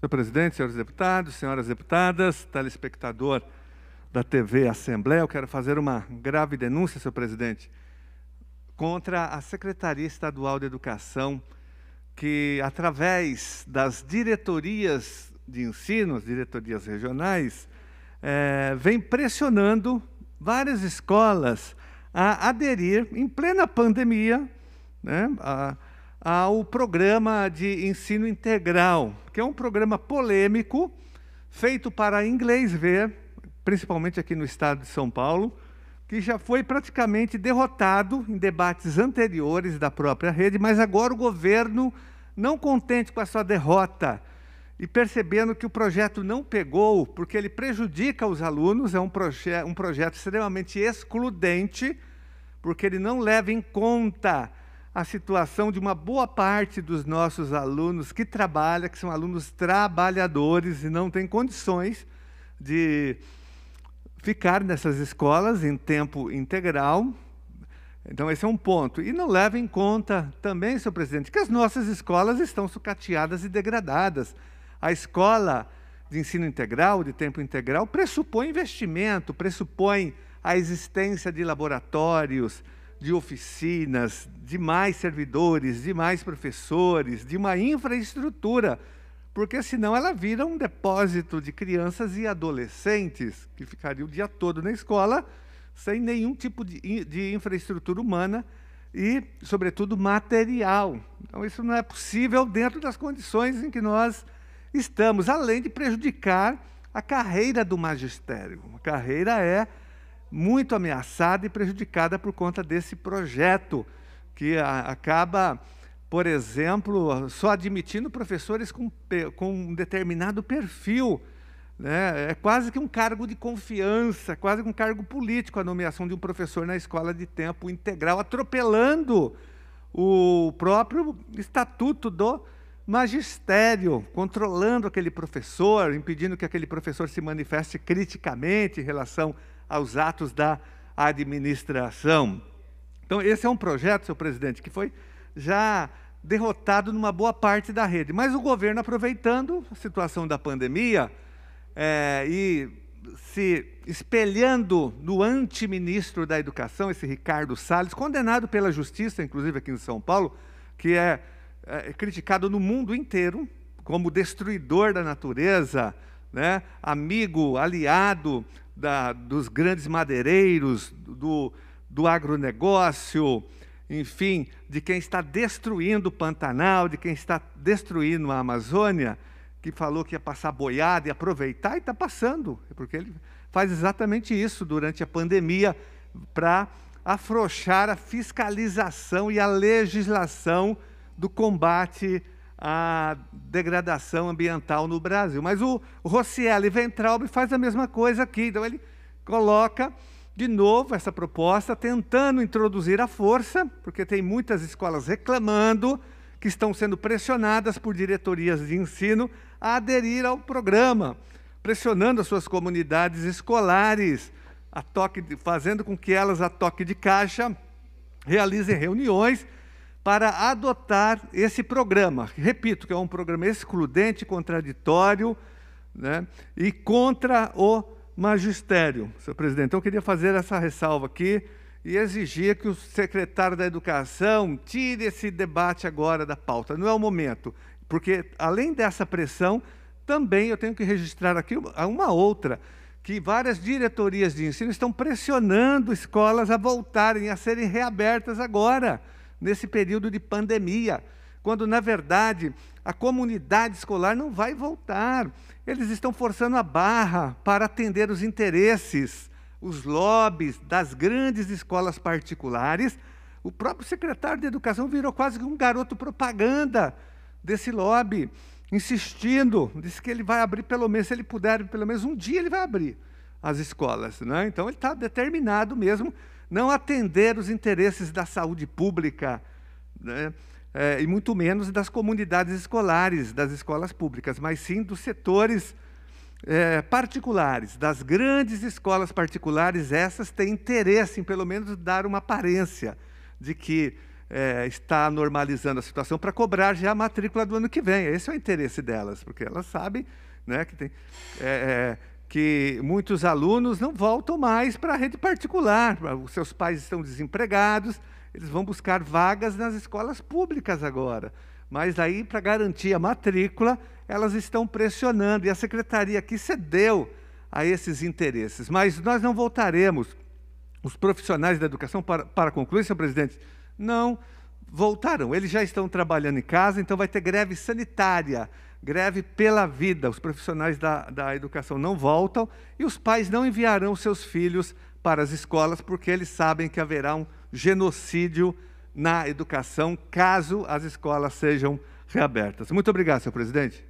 Senhor presidente, senhores deputados, senhoras deputadas, telespectador da TV Assembleia, eu quero fazer uma grave denúncia, senhor presidente, contra a Secretaria Estadual de Educação, que, através das diretorias de ensino, as diretorias regionais, é, vem pressionando várias escolas a aderir, em plena pandemia, né, a, ao programa de ensino integral, que é um programa polêmico feito para inglês ver, principalmente aqui no estado de São Paulo, que já foi praticamente derrotado em debates anteriores da própria rede, mas agora o governo, não contente com a sua derrota e percebendo que o projeto não pegou, porque ele prejudica os alunos, é um, proje um projeto extremamente excludente, porque ele não leva em conta a situação de uma boa parte dos nossos alunos que trabalha, que são alunos trabalhadores e não têm condições de ficar nessas escolas em tempo integral. Então, esse é um ponto. E não leva em conta também, senhor presidente, que as nossas escolas estão sucateadas e degradadas. A escola de ensino integral, de tempo integral, pressupõe investimento, pressupõe a existência de laboratórios, de oficinas, de mais servidores, de mais professores, de uma infraestrutura, porque senão ela vira um depósito de crianças e adolescentes que ficariam o dia todo na escola sem nenhum tipo de, de infraestrutura humana e, sobretudo, material. Então, isso não é possível dentro das condições em que nós estamos, além de prejudicar a carreira do magistério. A carreira é muito ameaçada e prejudicada por conta desse projeto, que a, acaba, por exemplo, só admitindo professores com, com um determinado perfil. Né? É quase que um cargo de confiança, quase que um cargo político a nomeação de um professor na escola de tempo integral, atropelando o próprio estatuto do magistério, controlando aquele professor, impedindo que aquele professor se manifeste criticamente em relação aos atos da administração. Então, esse é um projeto, seu presidente, que foi já derrotado numa boa parte da rede. Mas o governo, aproveitando a situação da pandemia é, e se espelhando no antiministro da Educação, esse Ricardo Salles, condenado pela justiça, inclusive aqui em São Paulo, que é, é criticado no mundo inteiro como destruidor da natureza, né, amigo, aliado da, dos grandes madeireiros, do, do agronegócio, enfim, de quem está destruindo o Pantanal, de quem está destruindo a Amazônia, que falou que ia passar boiada e aproveitar, e está passando, porque ele faz exatamente isso durante a pandemia para afrouxar a fiscalização e a legislação do combate a degradação ambiental no Brasil. Mas o Rossielli Ventralbe faz a mesma coisa aqui. Então, ele coloca de novo essa proposta, tentando introduzir a força, porque tem muitas escolas reclamando que estão sendo pressionadas por diretorias de ensino a aderir ao programa, pressionando as suas comunidades escolares, a toque de, fazendo com que elas, a toque de caixa, realizem reuniões para adotar esse programa. Repito, que é um programa excludente, contraditório né, e contra o magistério, senhor presidente. Então, eu queria fazer essa ressalva aqui e exigir que o secretário da Educação tire esse debate agora da pauta. Não é o momento, porque além dessa pressão, também eu tenho que registrar aqui uma outra, que várias diretorias de ensino estão pressionando escolas a voltarem a serem reabertas agora nesse período de pandemia, quando, na verdade, a comunidade escolar não vai voltar. Eles estão forçando a barra para atender os interesses, os lobbies das grandes escolas particulares. O próprio secretário de Educação virou quase que um garoto propaganda desse lobby, insistindo, disse que ele vai abrir pelo menos, se ele puder, pelo menos um dia ele vai abrir as escolas. Né? Então ele está determinado mesmo não atender os interesses da saúde pública, né, é, e muito menos das comunidades escolares, das escolas públicas, mas sim dos setores é, particulares, das grandes escolas particulares, essas têm interesse em, pelo menos, dar uma aparência de que é, está normalizando a situação para cobrar já a matrícula do ano que vem. Esse é o interesse delas, porque elas sabem né, que tem. É, é que muitos alunos não voltam mais para a rede particular, os seus pais estão desempregados, eles vão buscar vagas nas escolas públicas agora. Mas aí, para garantir a matrícula, elas estão pressionando, e a secretaria aqui cedeu a esses interesses. Mas nós não voltaremos, os profissionais da educação, para, para concluir, senhor presidente, não voltaram. Eles já estão trabalhando em casa, então vai ter greve sanitária greve pela vida. Os profissionais da, da educação não voltam e os pais não enviarão seus filhos para as escolas porque eles sabem que haverá um genocídio na educação caso as escolas sejam reabertas. Muito obrigado, senhor presidente.